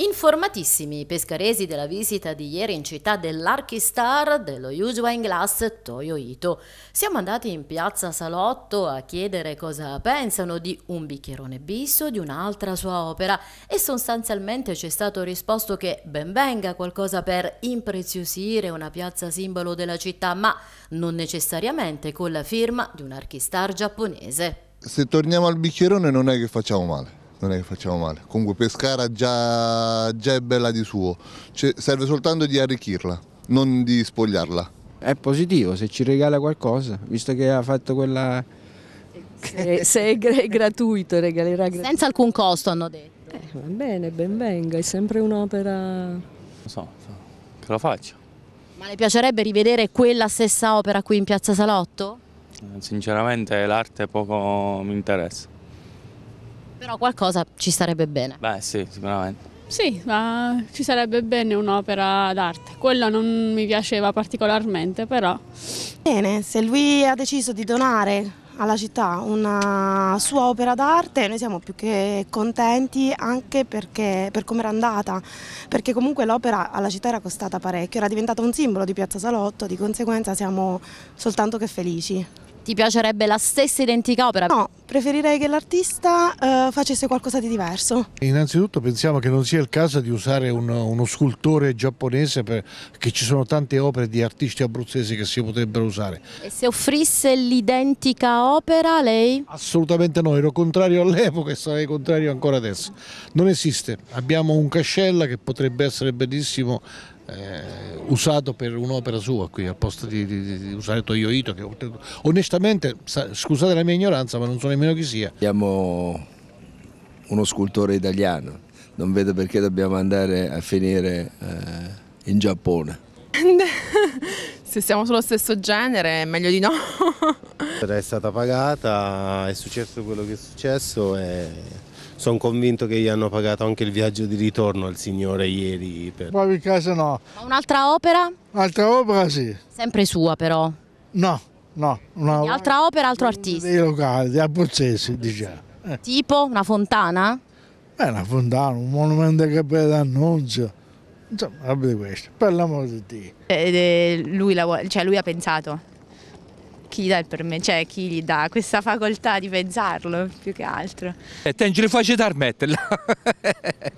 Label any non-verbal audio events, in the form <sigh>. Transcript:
Informatissimi i pescaresi della visita di ieri in città dell'archistar dello Usual in Glass Toyo Ito. Siamo andati in piazza Salotto a chiedere cosa pensano di un bicchierone bis o di un'altra sua opera e sostanzialmente ci è stato risposto che ben venga qualcosa per impreziosire una piazza simbolo della città, ma non necessariamente con la firma di un archistar giapponese. Se torniamo al bicchierone non è che facciamo male non è che facciamo male. Comunque Pescara già, già è bella di suo, cioè, serve soltanto di arricchirla, non di spogliarla. È positivo se ci regala qualcosa, visto che ha fatto quella... Se, se è gratuito regalerà gratuito. Senza alcun costo hanno detto. Eh, va bene, ben venga, è sempre un'opera... Non so, che la faccio. Ma le piacerebbe rivedere quella stessa opera qui in Piazza Salotto? Eh, sinceramente l'arte poco mi interessa. Però qualcosa ci starebbe bene. Beh sì, sicuramente. Sì, ma ci sarebbe bene un'opera d'arte. Quella non mi piaceva particolarmente, però. Bene, se lui ha deciso di donare alla città una sua opera d'arte, noi siamo più che contenti anche perché, per come era andata, perché comunque l'opera alla città era costata parecchio, era diventata un simbolo di Piazza Salotto, di conseguenza siamo soltanto che felici. Ti piacerebbe la stessa identica opera? No, Preferirei che l'artista eh, facesse qualcosa di diverso. Innanzitutto pensiamo che non sia il caso di usare un, uno scultore giapponese perché ci sono tante opere di artisti abruzzesi che si potrebbero usare. E se offrisse l'identica opera lei? Assolutamente no, ero contrario all'epoca e sarei contrario ancora adesso. Non esiste, abbiamo un Cascella che potrebbe essere benissimo eh, usato per un'opera sua qui al posto di, di, di usare Ito che onestamente, scusate la mia ignoranza ma non sono nemmeno chi sia. Siamo uno scultore italiano, non vedo perché dobbiamo andare a finire eh, in Giappone. <laughs> Se siamo sullo stesso genere, meglio di no. <laughs> È stata pagata, è successo quello che è successo e sono convinto che gli hanno pagato anche il viaggio di ritorno al signore ieri. Per... Poi in casa no. Un'altra opera? Un'altra opera sì. Sempre sua però? No. No. Una, altra opera, altro artista. Dei locali, dei abruzzesi, diciamo. Eh. Tipo una fontana? Beh, una fontana, un monumento che Gabriele d'Annunzio. Insomma, vabbè questo, per l'amore di Dio. Eh, eh lui, cioè, lui ha pensato chi gli dà il permesso, cioè chi gli dà questa facoltà di pensarlo più che altro. E eh, ten faccio a metterla. <laughs>